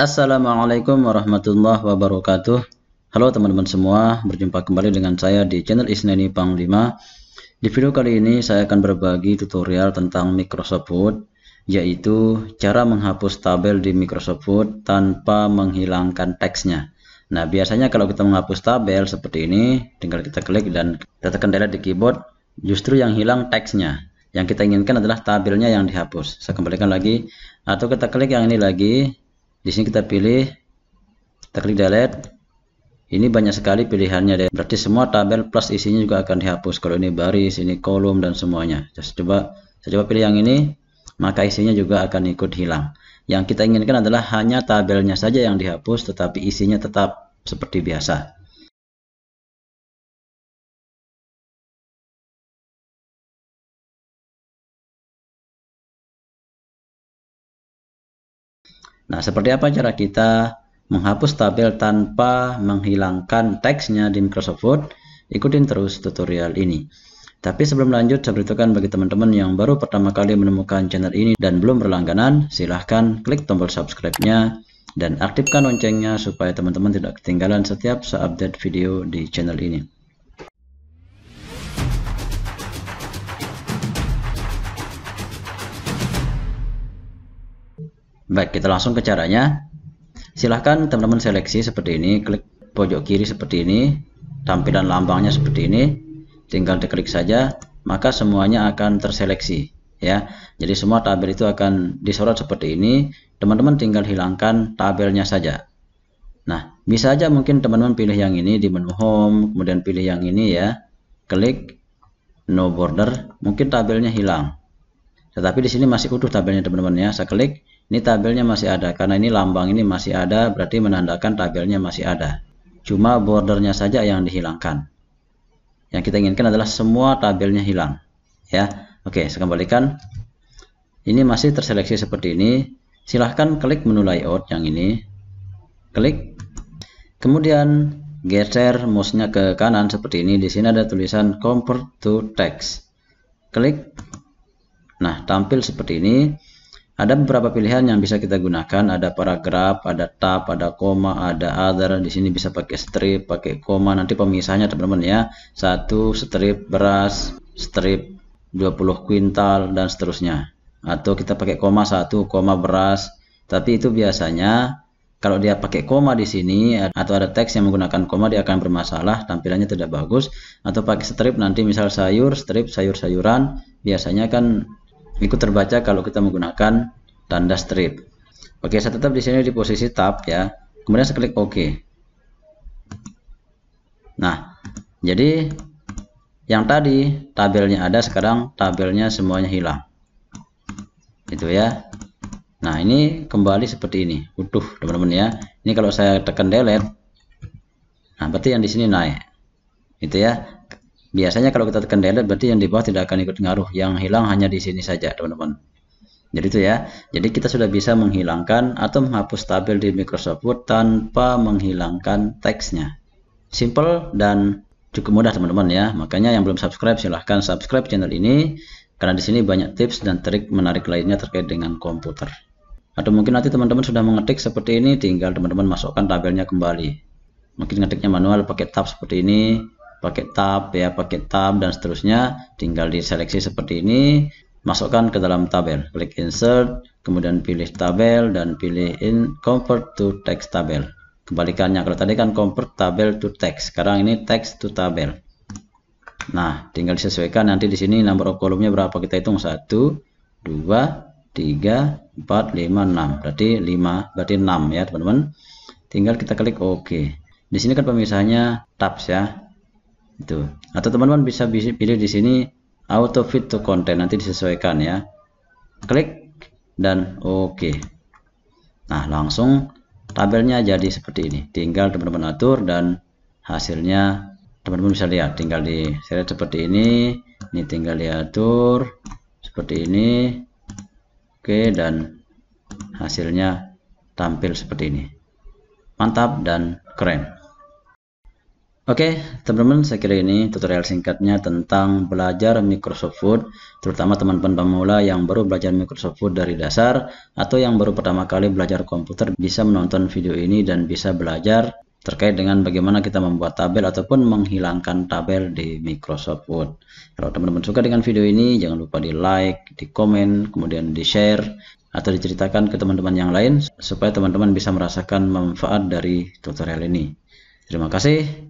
Assalamualaikum warahmatullahi wabarakatuh Halo teman-teman semua, berjumpa kembali dengan saya di channel Isnani Panglima Di video kali ini saya akan berbagi tutorial tentang Microsoft Word Yaitu cara menghapus tabel di Microsoft Word tanpa menghilangkan teksnya Nah biasanya kalau kita menghapus tabel seperti ini Tinggal kita klik dan kita tekan delete di keyboard Justru yang hilang teksnya yang kita inginkan adalah tabelnya yang dihapus saya kembalikan lagi atau kita klik yang ini lagi di sini kita pilih kita klik delete ini banyak sekali pilihannya deh berarti semua tabel plus isinya juga akan dihapus kalau ini baris ini kolom dan semuanya saya coba saya coba pilih yang ini maka isinya juga akan ikut hilang yang kita inginkan adalah hanya tabelnya saja yang dihapus tetapi isinya tetap seperti biasa Nah, seperti apa cara kita menghapus tabel tanpa menghilangkan teksnya di Microsoft Word? Ikutin terus tutorial ini. Tapi sebelum lanjut, saya beritakan bagi teman-teman yang baru pertama kali menemukan channel ini dan belum berlangganan, silahkan klik tombol subscribe-nya dan aktifkan loncengnya supaya teman-teman tidak ketinggalan setiap saya update video di channel ini. Baik, kita langsung ke caranya. Silahkan teman-teman seleksi seperti ini, klik pojok kiri seperti ini, tampilan lambangnya seperti ini, tinggal diklik saja, maka semuanya akan terseleksi. ya. Jadi semua tabel itu akan disorot seperti ini, teman-teman tinggal hilangkan tabelnya saja. Nah, bisa aja mungkin teman-teman pilih yang ini di menu home, kemudian pilih yang ini ya, klik no border, mungkin tabelnya hilang. Tetapi di sini masih utuh tabelnya teman-teman ya, saya klik ini tabelnya masih ada karena ini lambang ini masih ada berarti menandakan tabelnya masih ada. Cuma bordernya saja yang dihilangkan. Yang kita inginkan adalah semua tabelnya hilang. Ya, oke, saya kembalikan. Ini masih terseleksi seperti ini. Silahkan klik menu layout yang ini. Klik. Kemudian geser mouse-nya ke kanan seperti ini. Di sini ada tulisan convert to text. Klik. Nah, tampil seperti ini ada beberapa pilihan yang bisa kita gunakan, ada paragraf, ada tab, ada koma, ada other. Di sini bisa pakai strip, pakai koma. Nanti pemisahnya teman-teman ya. Satu strip beras, strip 20 kuintal dan seterusnya. Atau kita pakai koma satu, koma beras. Tapi itu biasanya kalau dia pakai koma di sini atau ada teks yang menggunakan koma dia akan bermasalah, tampilannya tidak bagus. Atau pakai strip nanti misal sayur, strip sayur-sayuran biasanya kan ikut terbaca kalau kita menggunakan tanda strip. Oke, saya tetap di sini di posisi tab ya. Kemudian saya klik OK. Nah, jadi yang tadi tabelnya ada, sekarang tabelnya semuanya hilang. Itu ya. Nah, ini kembali seperti ini, utuh teman-teman ya. Ini kalau saya tekan delete, nah berarti yang di sini naik. Itu ya biasanya kalau kita tekan delete berarti yang di bawah tidak akan ikut ngaruh yang hilang hanya di sini saja teman-teman jadi itu ya jadi kita sudah bisa menghilangkan atau menghapus tabel di Microsoft Word tanpa menghilangkan teksnya simple dan cukup mudah teman-teman ya makanya yang belum subscribe silahkan subscribe channel ini karena di sini banyak tips dan trik menarik lainnya terkait dengan komputer atau mungkin nanti teman-teman sudah mengetik seperti ini tinggal teman-teman masukkan tabelnya kembali mungkin ngetiknya manual pakai tab seperti ini pakai tab ya pakai tab dan seterusnya tinggal diseleksi seperti ini masukkan ke dalam tabel klik insert kemudian pilih tabel dan pilih in convert to text tabel kebalikannya kalau tadi kan convert tabel to text sekarang ini text to tabel nah tinggal disesuaikan nanti di sini nomor kolomnya berapa kita hitung 1 2 3 4 5 6 berarti 5 berarti 6 ya teman-teman tinggal kita klik OK di sini kan pemisahnya tabs ya itu atau teman-teman bisa pilih di sini auto fit to content nanti disesuaikan ya klik dan oke okay. nah langsung tabelnya jadi seperti ini tinggal teman-teman atur dan hasilnya teman-teman bisa lihat tinggal di select seperti ini ini tinggal diatur seperti ini oke okay, dan hasilnya tampil seperti ini mantap dan keren Oke, okay, teman-teman, saya kira ini tutorial singkatnya tentang belajar Microsoft Word, terutama teman-teman pemula yang baru belajar Microsoft Word dari dasar atau yang baru pertama kali belajar komputer bisa menonton video ini dan bisa belajar terkait dengan bagaimana kita membuat tabel ataupun menghilangkan tabel di Microsoft Word. Kalau teman-teman suka dengan video ini, jangan lupa di like, di komen, kemudian di share atau diceritakan ke teman-teman yang lain supaya teman-teman bisa merasakan manfaat dari tutorial ini. Terima kasih.